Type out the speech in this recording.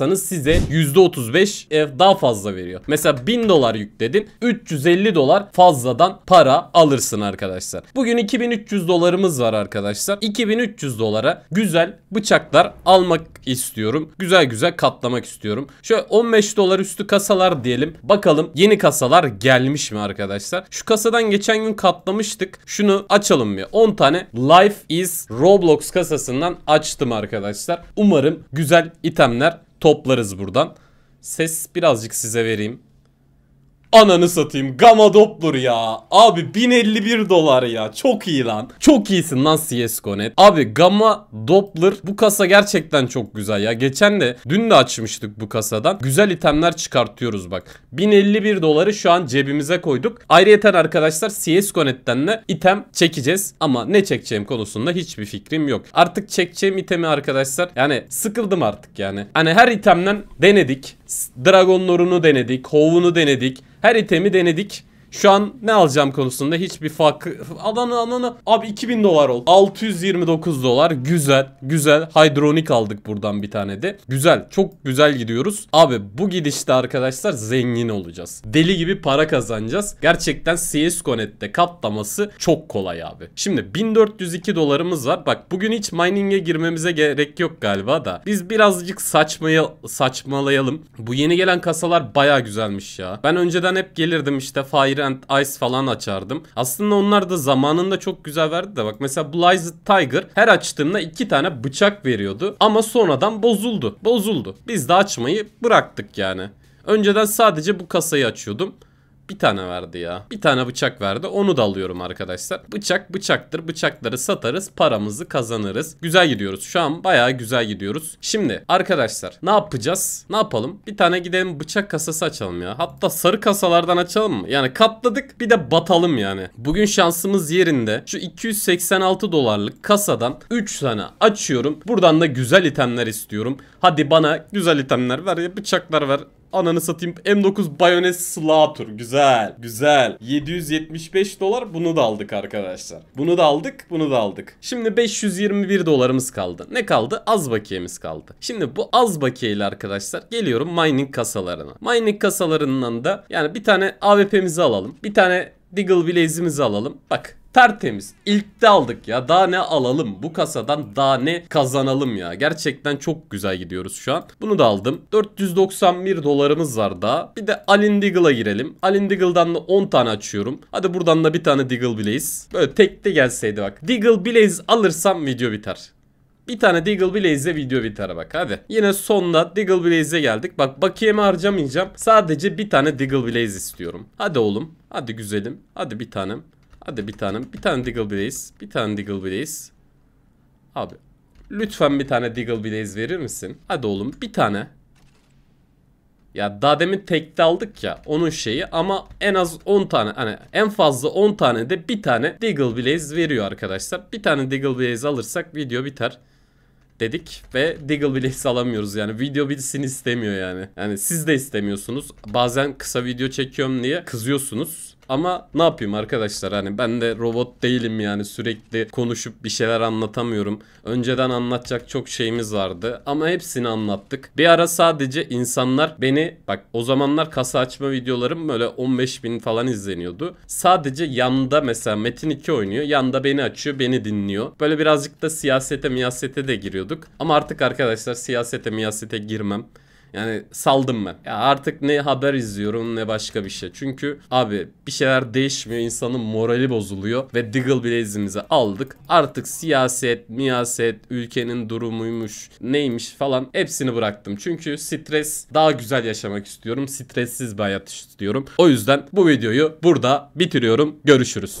yaparsanız size %35 daha fazla veriyor. Mesela 1000 dolar yükledin 350 dolar fazladan para alırsın arkadaşlar. Bugün 2300 dolarımız var arkadaşlar. 2300 dolara güzel bıçaklar almak istiyorum. Güzel güzel katlamak istiyorum. Şöyle 15 dolar üstü kasalar diyelim. Bakalım yeni kasalar gelmiş mi arkadaşlar? Şu kasadan geçen gün katlamıştık. Şunu açalım bir. 10 tane Life is Roblox kasasından açtım arkadaşlar. Umarım güzel itemler toplarız buradan. Ses birazcık size vereyim. Ananı satayım. Gamma Doppler ya. Abi 1051 dolar ya. Çok iyi lan. Çok iyisin lan CSGO.net. Abi Gamma Doppler bu kasa gerçekten çok güzel ya. Geçen de dün de açmıştık bu kasadan. Güzel itemler çıkartıyoruz bak. 1051 doları şu an cebimize koyduk. Ayrıyeten arkadaşlar CSGO.net'ten de item çekeceğiz. Ama ne çekeceğim konusunda hiçbir fikrim yok. Artık çekeceğim itemi arkadaşlar. Yani sıkıldım artık yani. Hani her itemden denedik. Dragon Lord'unu denedik. Hov'unu denedik. Her itemi denedik. Şu an ne alacağım konusunda hiçbir fark. Adana anana... Abi 2000 dolar oldu. 629 dolar. Güzel. Güzel. Hydronic aldık buradan bir tane de. Güzel. Çok güzel gidiyoruz. Abi bu gidişte arkadaşlar zengin olacağız. Deli gibi para kazanacağız. Gerçekten CSGO Net'te katlaması çok kolay abi. Şimdi 1402 dolarımız var. Bak bugün hiç mining'e girmemize gerek yok galiba da. Biz birazcık saçmaya, saçmalayalım. Bu yeni gelen kasalar baya güzelmiş ya. Ben önceden hep gelirdim işte fire and Ice falan açardım. Aslında onlar da zamanında çok güzel verdi de bak mesela Blazed Tiger her açtığımda iki tane bıçak veriyordu ama sonradan bozuldu. Bozuldu. Biz de açmayı bıraktık yani. Önceden sadece bu kasayı açıyordum. Bir tane verdi ya. Bir tane bıçak verdi. Onu da alıyorum arkadaşlar. Bıçak bıçaktır. Bıçakları satarız. Paramızı kazanırız. Güzel gidiyoruz. Şu an bayağı güzel gidiyoruz. Şimdi arkadaşlar ne yapacağız? Ne yapalım? Bir tane gidelim bıçak kasası açalım ya. Hatta sarı kasalardan açalım mı? Yani katladık bir de batalım yani. Bugün şansımız yerinde. Şu 286 dolarlık kasadan 3 tane açıyorum. Buradan da güzel itemler istiyorum. Hadi bana güzel itemler ver. Bıçaklar ver. Ananı satayım. M9 Bayonet Slaughter. Güzel. Güzel. 775 dolar. Bunu da aldık arkadaşlar. Bunu da aldık. Bunu da aldık. Şimdi 521 dolarımız kaldı. Ne kaldı? Az bakiyemiz kaldı. Şimdi bu az bakiyeyle arkadaşlar geliyorum mining kasalarına. Mining kasalarından da yani bir tane AWP'mizi alalım. Bir tane Diggle Blaze'imizi alalım. Bak Tertemiz. İlk de aldık ya. Daha ne alalım? Bu kasadan daha ne kazanalım ya? Gerçekten çok güzel gidiyoruz şu an. Bunu da aldım. 491 dolarımız var daha. Bir de Alin Deagle'a girelim. Alin Deagle'dan da 10 tane açıyorum. Hadi buradan da bir tane Deagle Blaze. Böyle tek de gelseydi bak. Deagle Blaze alırsam video biter. Bir tane Deagle Blaze'e video biter bak hadi. Yine sonuna Deagle Blaze'e geldik. Bak bakiyemi harcamayacağım. Sadece bir tane Deagle Blaze istiyorum. Hadi oğlum. Hadi güzelim. Hadi bir tanem. Hadi bir tane. Bir tane Diggle Blaze. Bir tane Diggle Blaze. Abi lütfen bir tane Diggle Blaze verir misin? Hadi oğlum bir tane. Ya daha demin tekte aldık ya onun şeyi ama en az 10 tane hani en fazla 10 tane de bir tane Diggle Blaze veriyor arkadaşlar. Bir tane Diggle Blaze alırsak video biter dedik ve Diggle Blaze alamıyoruz yani video bilsin istemiyor yani. Yani siz de istemiyorsunuz. Bazen kısa video çekiyorum diye kızıyorsunuz ama ne yapayım arkadaşlar hani ben de robot değilim yani sürekli konuşup bir şeyler anlatamıyorum. Önceden anlatacak çok şeyimiz vardı ama hepsini anlattık. Bir ara sadece insanlar beni bak o zamanlar kasa açma videolarım böyle 15 bin falan izleniyordu. Sadece yanda mesela Metin 2 oynuyor yanda beni açıyor beni dinliyor. Böyle birazcık da siyasete miyasete de giriyorduk. Ama artık arkadaşlar siyasete miyasete girmem. Yani saldım ben. Ya artık ne haber izliyorum ne başka bir şey. Çünkü abi bir şeyler değişmiyor. insanın morali bozuluyor. Ve Diggle Blaze'imizi aldık. Artık siyaset, miyaset, ülkenin durumuymuş, neymiş falan hepsini bıraktım. Çünkü stres daha güzel yaşamak istiyorum. Stressiz bir hayat istiyorum. O yüzden bu videoyu burada bitiriyorum. Görüşürüz.